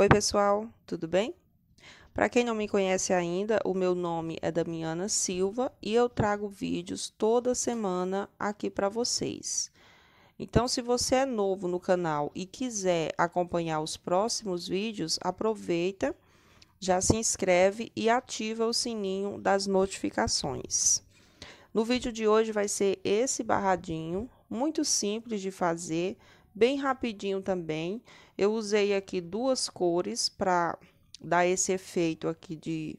Oi, pessoal, tudo bem? Para quem não me conhece ainda, o meu nome é Damiana Silva e eu trago vídeos toda semana aqui para vocês. Então, se você é novo no canal e quiser acompanhar os próximos vídeos, aproveita, já se inscreve e ativa o sininho das notificações. No vídeo de hoje vai ser esse barradinho, muito simples de fazer, Bem rapidinho também, eu usei aqui duas cores para dar esse efeito aqui de...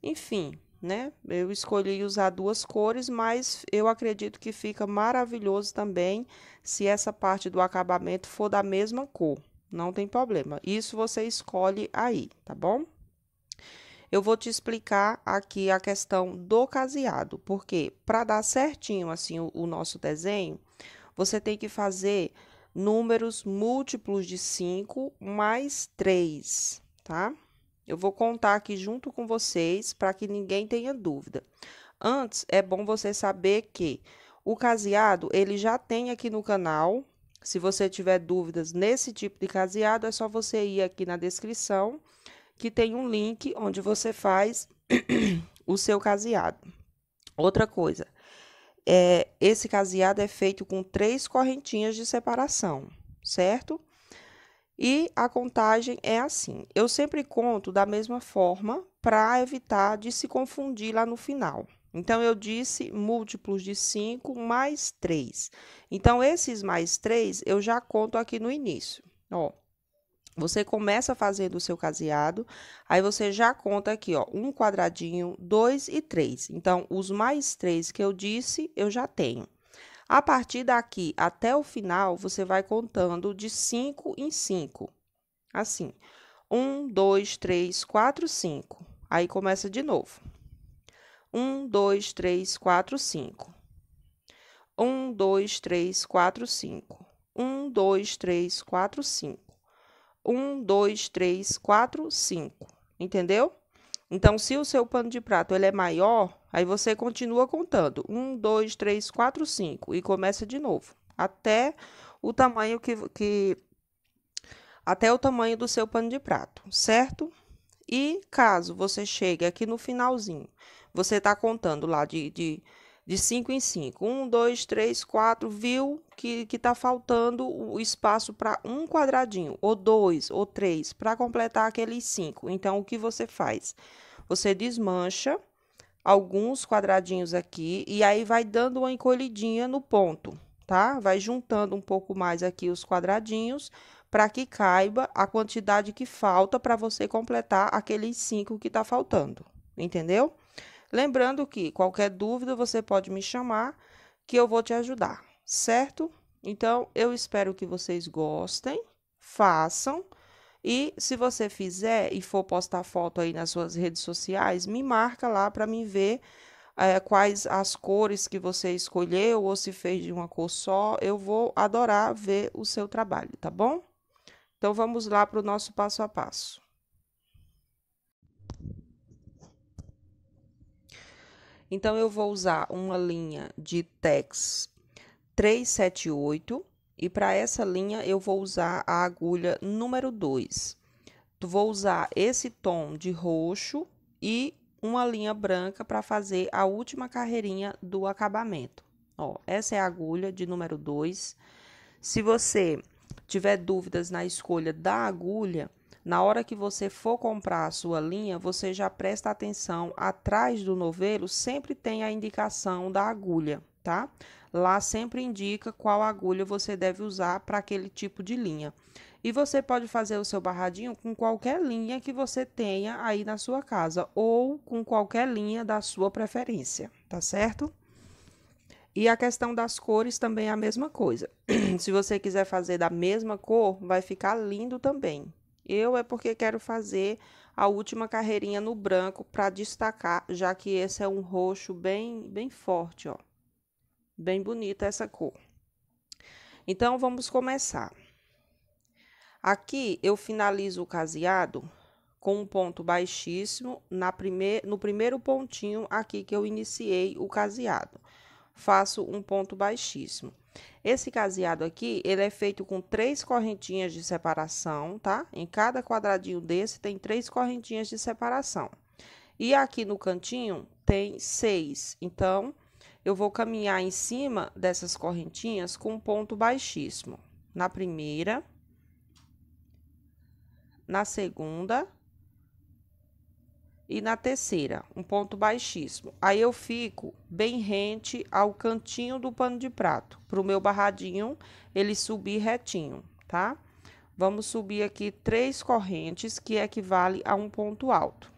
Enfim, né? Eu escolhi usar duas cores, mas eu acredito que fica maravilhoso também se essa parte do acabamento for da mesma cor. Não tem problema. Isso você escolhe aí, tá bom? Eu vou te explicar aqui a questão do caseado, porque para dar certinho assim o, o nosso desenho, você tem que fazer números múltiplos de 5 mais 3, tá? Eu vou contar aqui junto com vocês para que ninguém tenha dúvida. Antes, é bom você saber que o caseado, ele já tem aqui no canal. Se você tiver dúvidas nesse tipo de caseado, é só você ir aqui na descrição, que tem um link onde você faz o seu caseado. Outra coisa, é, esse caseado é feito com três correntinhas de separação, certo? E a contagem é assim. Eu sempre conto da mesma forma para evitar de se confundir lá no final. Então, eu disse múltiplos de 5 mais 3. Então, esses mais 3 eu já conto aqui no início. Ó, você começa fazendo o seu caseado, aí você já conta aqui, ó, um quadradinho, dois e três. Então, os mais três que eu disse, eu já tenho. A partir daqui até o final, você vai contando de cinco em cinco. Assim, um, dois, três, quatro, cinco. Aí começa de novo. Um, dois, três, quatro, cinco. Um, dois, três, quatro, cinco. Um, dois, três, quatro, cinco um, dois, três, quatro, cinco. Entendeu? Então, se o seu pano de prato ele é maior, aí você continua contando. um, dois, três, quatro, cinco E começa de novo. Até o tamanho que, que. Até o tamanho do seu pano de prato, certo? E caso você chegue aqui no finalzinho, você está contando lá de, de de 5 em 5. 1, 2, 3, 4, viu que está faltando o espaço para um quadradinho, ou dois, ou três, para completar aqueles cinco. Então, o que você faz? Você desmancha alguns quadradinhos aqui e aí vai dando uma encolhidinha no ponto, tá? Vai juntando um pouco mais aqui os quadradinhos para que caiba a quantidade que falta para você completar aqueles cinco que está faltando, entendeu? Lembrando que qualquer dúvida você pode me chamar que eu vou te ajudar, certo? Então, eu espero que vocês gostem, façam. E se você fizer e for postar foto aí nas suas redes sociais, me marca lá para me ver é, quais as cores que você escolheu ou se fez de uma cor só. Eu vou adorar ver o seu trabalho, tá bom? Então vamos lá para o nosso passo a passo. Então, eu vou usar uma linha de TEX 378 e para essa linha eu vou usar a agulha número 2. Vou usar esse tom de roxo e uma linha branca para fazer a última carreirinha do acabamento. Ó, essa é a agulha de número 2. Se você tiver dúvidas na escolha da agulha, na hora que você for comprar a sua linha, você já presta atenção atrás do novelo, sempre tem a indicação da agulha, tá? Lá sempre indica qual agulha você deve usar para aquele tipo de linha. E você pode fazer o seu barradinho com qualquer linha que você tenha aí na sua casa ou com qualquer linha da sua preferência, tá certo? E a questão das cores também é a mesma coisa. Se você quiser fazer da mesma cor, vai ficar lindo também, eu é porque quero fazer a última carreirinha no branco para destacar, já que esse é um roxo bem, bem forte, ó. Bem bonita essa cor. Então, vamos começar. Aqui eu finalizo o caseado com um ponto baixíssimo na prime... no primeiro pontinho aqui que eu iniciei o caseado. Faço um ponto baixíssimo. Esse caseado aqui, ele é feito com três correntinhas de separação, tá? Em cada quadradinho desse tem três correntinhas de separação. E aqui no cantinho tem seis. Então, eu vou caminhar em cima dessas correntinhas com um ponto baixíssimo. Na primeira, na segunda e na terceira, um ponto baixíssimo. Aí eu fico bem rente ao cantinho do pano de prato, para o meu barradinho ele subir retinho, tá? Vamos subir aqui três correntes, que é equivale a um ponto alto.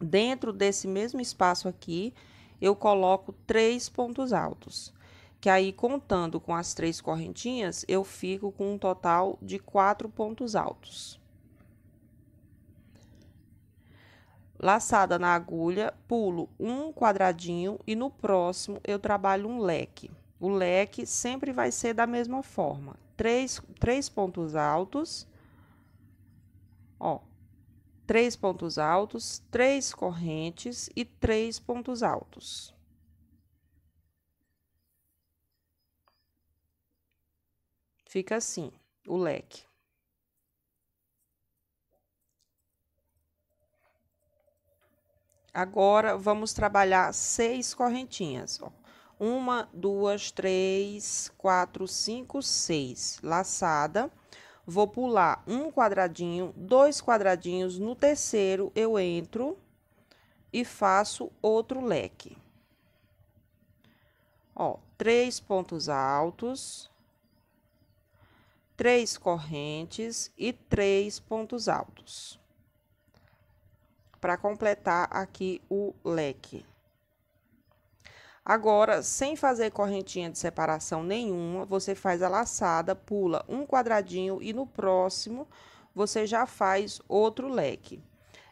Dentro desse mesmo espaço aqui, eu coloco três pontos altos, que aí, contando com as três correntinhas, eu fico com um total de quatro pontos altos. Laçada na agulha, pulo um quadradinho e no próximo eu trabalho um leque. O leque sempre vai ser da mesma forma. Três, três pontos altos, ó, três pontos altos, três correntes e três pontos altos. Fica assim o leque. Agora vamos trabalhar seis correntinhas. Ó. Uma, duas, três, quatro, cinco, seis. Laçada. Vou pular um quadradinho, dois quadradinhos. No terceiro, eu entro e faço outro leque. Ó, três pontos altos, três correntes e três pontos altos para completar aqui o leque. Agora, sem fazer correntinha de separação nenhuma, você faz a laçada, pula um quadradinho e no próximo você já faz outro leque.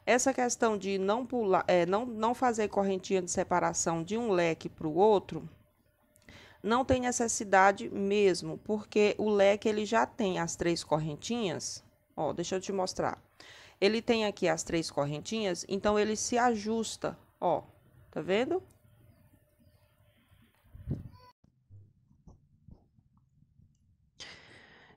Essa questão de não pular, é, não, não fazer correntinha de separação de um leque para o outro, não tem necessidade mesmo, porque o leque ele já tem as três correntinhas. Ó, deixa eu te mostrar. Ele tem aqui as três correntinhas, então ele se ajusta, ó, tá vendo?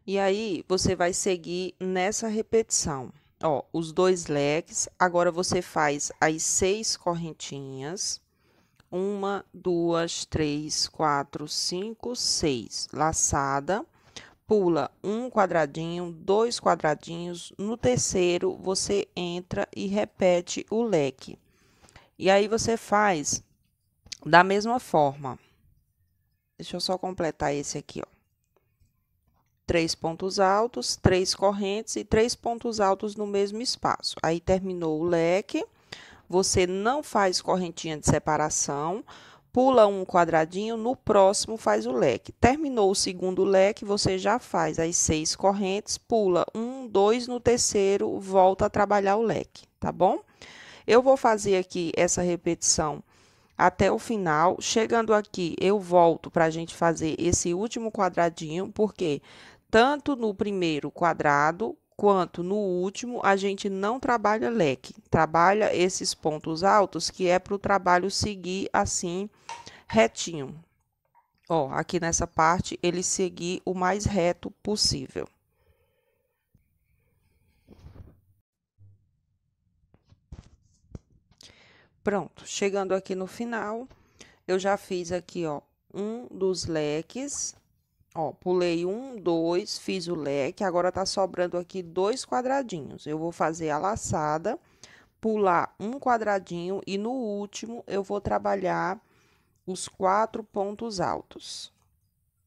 E aí, você vai seguir nessa repetição. Ó, os dois leques, agora você faz as seis correntinhas. Uma, duas, três, quatro, cinco, seis. Laçada pula um quadradinho, dois quadradinhos, no terceiro você entra e repete o leque. E aí você faz da mesma forma. Deixa eu só completar esse aqui, ó. Três pontos altos, três correntes e três pontos altos no mesmo espaço. Aí terminou o leque. Você não faz correntinha de separação, pula um quadradinho, no próximo faz o leque. Terminou o segundo leque, você já faz as seis correntes, pula um, dois no terceiro, volta a trabalhar o leque, tá bom? Eu vou fazer aqui essa repetição até o final. Chegando aqui, eu volto para a gente fazer esse último quadradinho, porque tanto no primeiro quadrado quanto no último, a gente não trabalha leque, trabalha esses pontos altos que é para o trabalho seguir assim retinho. Ó, aqui nessa parte ele seguir o mais reto possível. Pronto, chegando aqui no final, eu já fiz aqui, ó, um dos leques Ó, pulei um, dois, fiz o leque, agora tá sobrando aqui dois quadradinhos. Eu vou fazer a laçada, pular um quadradinho e no último eu vou trabalhar os quatro pontos altos.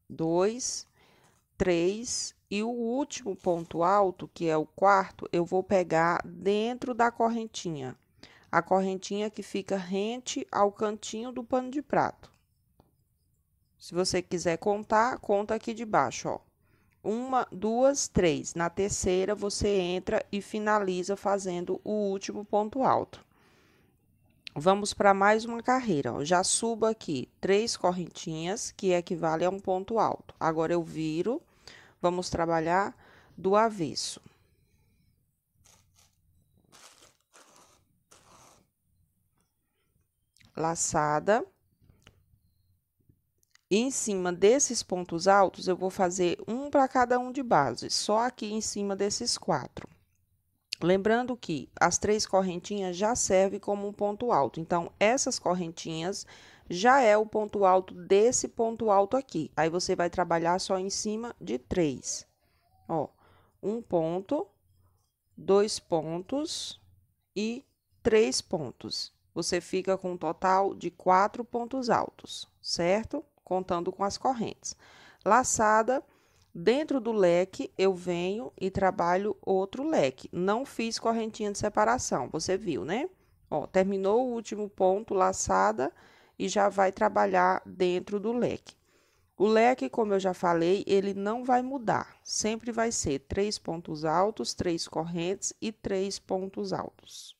Dois, três e o último ponto alto, que é o quarto, eu vou pegar dentro da correntinha. A correntinha que fica rente ao cantinho do pano de prato. Se você quiser contar, conta aqui de baixo, ó. Uma, duas, três. Na terceira, você entra e finaliza fazendo o último ponto alto. Vamos para mais uma carreira. Ó. Já subo aqui três correntinhas, que equivale a um ponto alto. Agora, eu viro. Vamos trabalhar do avesso. Laçada em cima desses pontos altos, eu vou fazer um para cada um de base, só aqui em cima desses quatro. Lembrando que as três correntinhas já servem como um ponto alto. Então, essas correntinhas já é o ponto alto desse ponto alto aqui. Aí, você vai trabalhar só em cima de três. Ó, um ponto, dois pontos e três pontos. Você fica com um total de quatro pontos altos, certo? contando com as correntes. Laçada, dentro do leque, eu venho e trabalho outro leque. Não fiz correntinha de separação, você viu, né? Ó, terminou o último ponto, laçada, e já vai trabalhar dentro do leque. O leque, como eu já falei, ele não vai mudar. Sempre vai ser três pontos altos, três correntes e três pontos altos.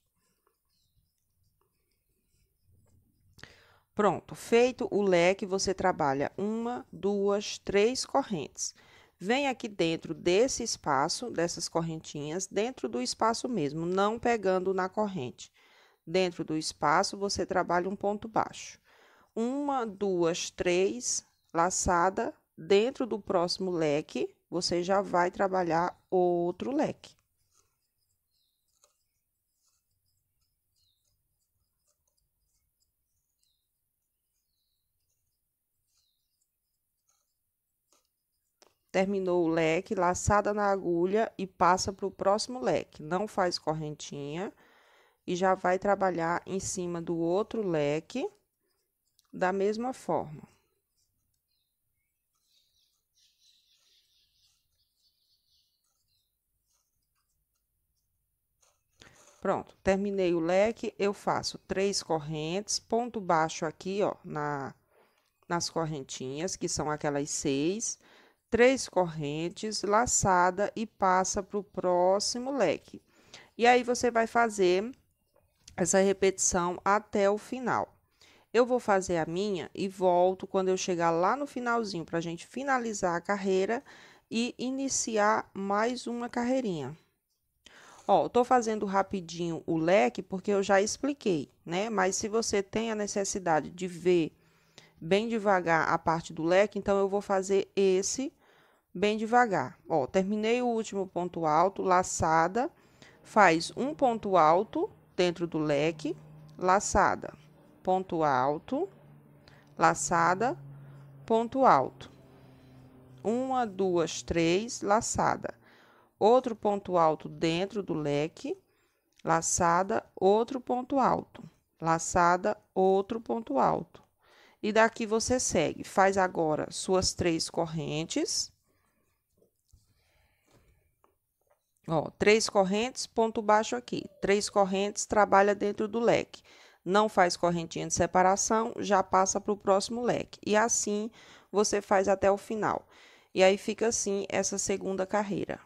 Pronto, feito o leque, você trabalha uma, duas, três correntes. Vem aqui dentro desse espaço, dessas correntinhas, dentro do espaço mesmo, não pegando na corrente. Dentro do espaço, você trabalha um ponto baixo. Uma, duas, três, laçada, dentro do próximo leque, você já vai trabalhar outro leque. terminou o leque, laçada na agulha e passa para o próximo leque. Não faz correntinha e já vai trabalhar em cima do outro leque da mesma forma. Pronto, terminei o leque, eu faço três correntes, ponto baixo aqui, ó, na, nas correntinhas, que são aquelas seis, três correntes, laçada e passa para o próximo leque. E aí você vai fazer essa repetição até o final. Eu vou fazer a minha e volto quando eu chegar lá no finalzinho para a gente finalizar a carreira e iniciar mais uma carreirinha. Ó, tô fazendo rapidinho o leque porque eu já expliquei, né? Mas se você tem a necessidade de ver bem devagar a parte do leque, então eu vou fazer esse bem devagar. Ó, terminei o último ponto alto, laçada, faz um ponto alto dentro do leque, laçada, ponto alto, laçada, ponto alto. Uma, duas, três, laçada. Outro ponto alto dentro do leque, laçada, outro ponto alto, laçada, outro ponto alto. E daqui você segue, faz agora suas três correntes Ó, três correntes, ponto baixo aqui. Três correntes trabalha dentro do leque. Não faz correntinha de separação, já passa para o próximo leque. E assim você faz até o final. E aí fica assim essa segunda carreira.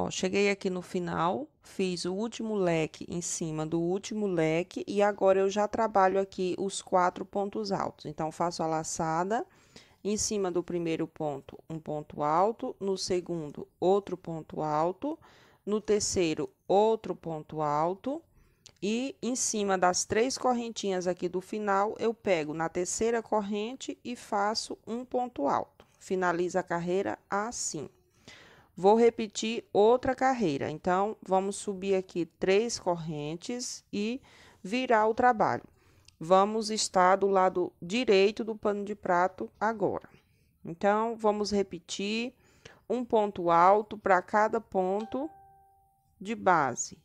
Ó, cheguei aqui no final, fiz o último leque em cima do último leque e agora eu já trabalho aqui os quatro pontos altos. Então, faço a laçada em cima do primeiro ponto, um ponto alto, no segundo, outro ponto alto, no terceiro, outro ponto alto. E em cima das três correntinhas aqui do final, eu pego na terceira corrente e faço um ponto alto. Finaliza a carreira assim. Vou repetir outra carreira. Então, vamos subir aqui três correntes e virar o trabalho. Vamos estar do lado direito do pano de prato agora. Então, vamos repetir um ponto alto para cada ponto de base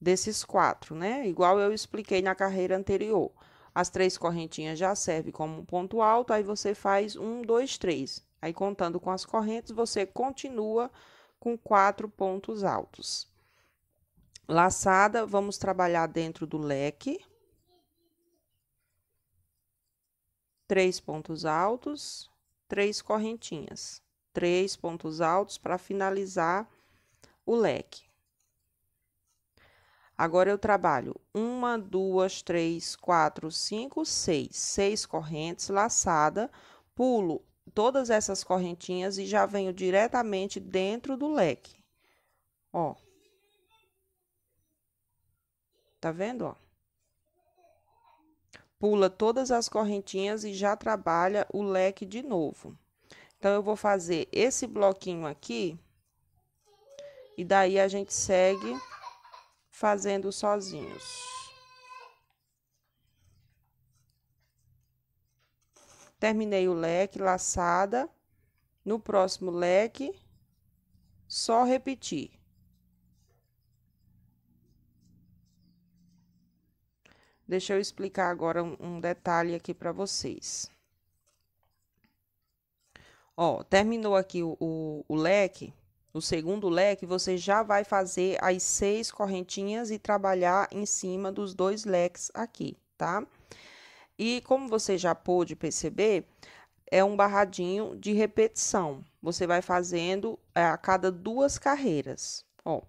desses quatro, né? Igual eu expliquei na carreira anterior. As três correntinhas já servem como um ponto alto, aí você faz um, dois, três. Aí, contando com as correntes, você continua com quatro pontos altos. Laçada, vamos trabalhar dentro do leque. Três pontos altos, três correntinhas. Três pontos altos para finalizar o leque. Agora, eu trabalho uma, duas, três, quatro, cinco, seis. Seis correntes, laçada, pulo todas essas correntinhas e já venho diretamente dentro do leque. Ó. Tá vendo, ó? Pula todas as correntinhas e já trabalha o leque de novo. Então, eu vou fazer esse bloquinho aqui. E daí, a gente segue fazendo sozinhos. terminei o leque, laçada. No próximo leque, só repetir. Deixa eu explicar agora um detalhe aqui para vocês. Ó, terminou aqui o, o, o, leque, o segundo leque, você já vai fazer as seis correntinhas e trabalhar em cima dos dois leques aqui, tá? Tá? E como você já pôde perceber, é um barradinho de repetição. Você vai fazendo é, a cada duas carreiras. Ó,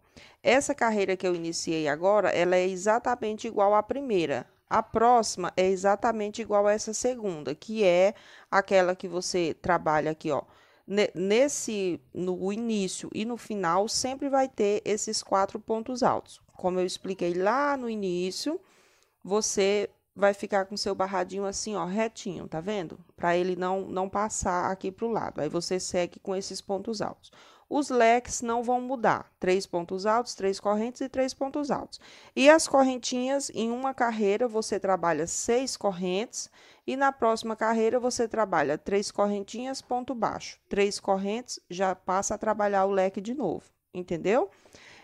essa carreira que eu iniciei agora, ela é exatamente igual à primeira. A próxima é exatamente igual a essa segunda, que é aquela que você trabalha aqui, ó. Nesse, no início e no final, sempre vai ter esses quatro pontos altos. Como eu expliquei lá no início, você vai ficar com seu barradinho assim, ó, retinho, tá vendo? Para ele não não passar aqui para o lado. Aí você segue com esses pontos altos. Os leques não vão mudar. Três pontos altos, três correntes e três pontos altos. E as correntinhas, em uma carreira, você trabalha seis correntes. E na próxima carreira, você trabalha três correntinhas, ponto baixo. Três correntes, já passa a trabalhar o leque de novo. Entendeu?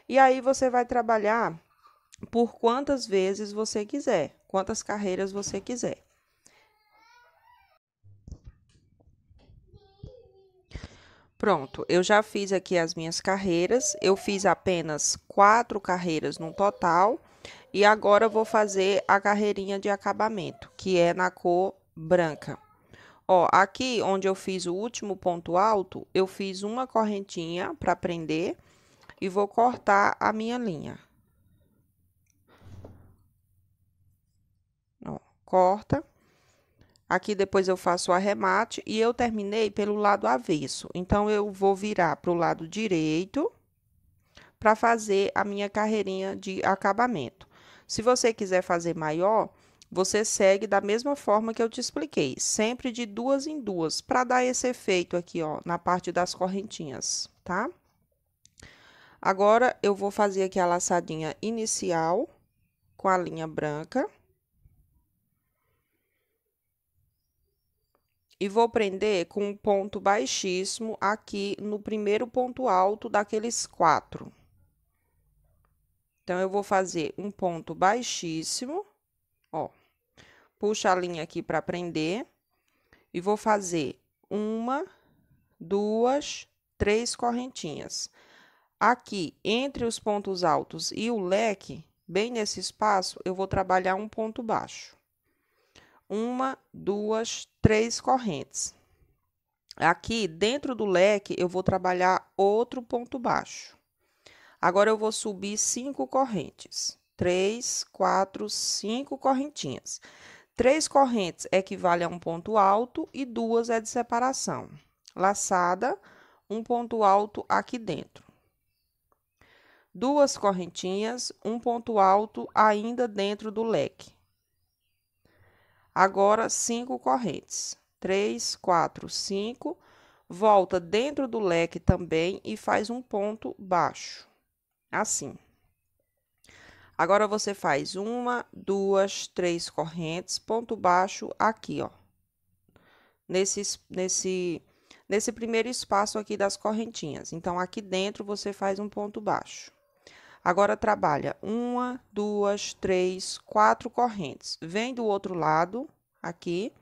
E aí, você vai trabalhar por quantas vezes você quiser quantas carreiras você quiser. Pronto, eu já fiz aqui as minhas carreiras, eu fiz apenas quatro carreiras no total, e agora vou fazer a carreirinha de acabamento, que é na cor branca. Ó, aqui onde eu fiz o último ponto alto, eu fiz uma correntinha para prender e vou cortar a minha linha. corta. Aqui depois eu faço o arremate e eu terminei pelo lado avesso. Então, eu vou virar para o lado direito para fazer a minha carreirinha de acabamento. Se você quiser fazer maior, você segue da mesma forma que eu te expliquei, sempre de duas em duas, para dar esse efeito aqui, ó, na parte das correntinhas, tá? Agora, eu vou fazer aqui a laçadinha inicial com a linha branca. e vou prender com um ponto baixíssimo aqui no primeiro ponto alto daqueles quatro. Então, eu vou fazer um ponto baixíssimo, ó, puxa a linha aqui para prender, e vou fazer uma, duas, três correntinhas. Aqui, entre os pontos altos e o leque, bem nesse espaço, eu vou trabalhar um ponto baixo uma, duas, três correntes. Aqui, dentro do leque, eu vou trabalhar outro ponto baixo. Agora, eu vou subir cinco correntes. Três, quatro, cinco correntinhas. Três correntes equivale a um ponto alto e duas é de separação. Laçada, um ponto alto aqui dentro. Duas correntinhas, um ponto alto ainda dentro do leque Agora, cinco correntes. três quatro cinco Volta dentro do leque também e faz um ponto baixo. Assim. Agora, você faz uma, duas, três correntes, ponto baixo aqui, ó. Nesse, nesse, nesse primeiro espaço aqui das correntinhas. Então, aqui dentro, você faz um ponto baixo. Agora trabalha uma, duas, três, quatro correntes. Vem do outro lado, aqui,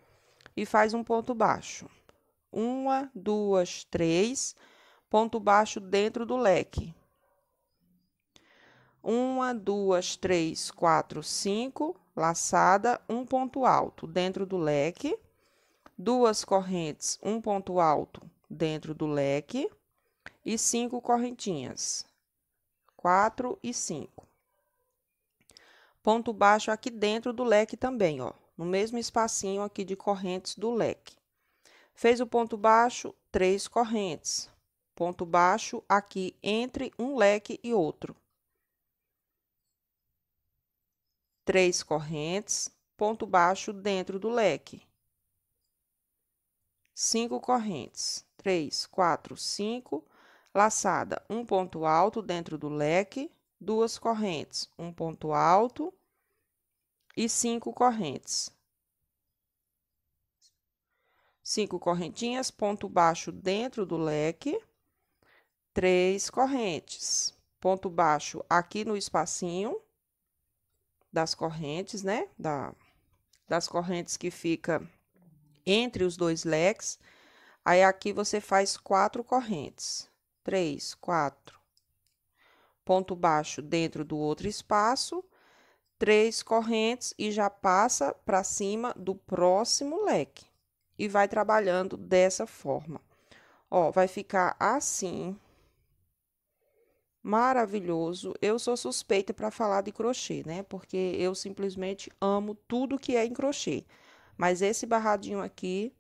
e faz um ponto baixo. Uma, duas, três, ponto baixo dentro do leque. Uma, duas, três, quatro, cinco, laçada, um ponto alto dentro do leque. Duas correntes, um ponto alto dentro do leque. E cinco correntinhas. 4 e 5. Ponto baixo aqui dentro do leque também, ó, no mesmo espacinho aqui de correntes do leque. Fez o ponto baixo, três correntes. Ponto baixo aqui entre um leque e outro. Três correntes, ponto baixo dentro do leque. Cinco correntes, três, quatro, cinco, Laçada, um ponto alto dentro do leque, duas correntes, um ponto alto e cinco correntes. Cinco correntinhas, ponto baixo dentro do leque, três correntes, ponto baixo aqui no espacinho das correntes, né? Da, das correntes que fica entre os dois leques. Aí aqui você faz quatro correntes três, quatro. Ponto baixo dentro do outro espaço, três correntes e já passa para cima do próximo leque. E vai trabalhando dessa forma. Ó, vai ficar assim. Maravilhoso. Eu sou suspeita para falar de crochê, né? Porque eu simplesmente amo tudo que é em crochê. Mas esse barradinho aqui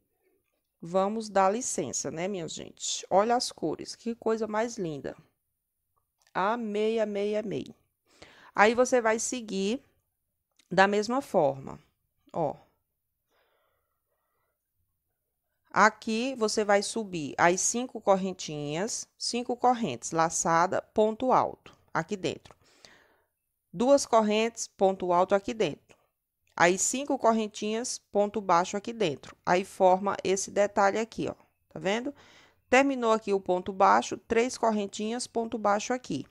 Vamos dar licença, né, minha gente? Olha as cores, que coisa mais linda. Amei, amei, amei. Aí você vai seguir da mesma forma, ó. Aqui você vai subir as cinco correntinhas, cinco correntes, laçada, ponto alto, aqui dentro. Duas correntes, ponto alto aqui dentro. Aí, cinco correntinhas, ponto baixo aqui dentro. Aí, forma esse detalhe aqui, ó. Tá vendo? Terminou aqui o ponto baixo, três correntinhas, ponto baixo aqui.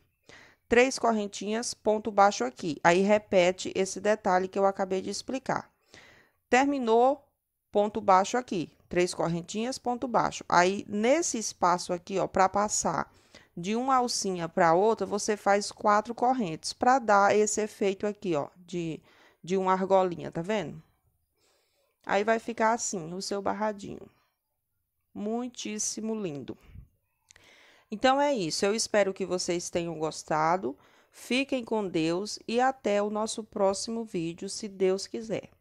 Três correntinhas, ponto baixo aqui. Aí, repete esse detalhe que eu acabei de explicar. Terminou, ponto baixo aqui. Três correntinhas, ponto baixo. Aí, nesse espaço aqui, ó, para passar de uma alcinha para outra, você faz quatro correntes para dar esse efeito aqui, ó, de de uma argolinha, tá vendo? Aí vai ficar assim, o seu barradinho. Muitíssimo lindo. Então é isso, eu espero que vocês tenham gostado. Fiquem com Deus e até o nosso próximo vídeo, se Deus quiser.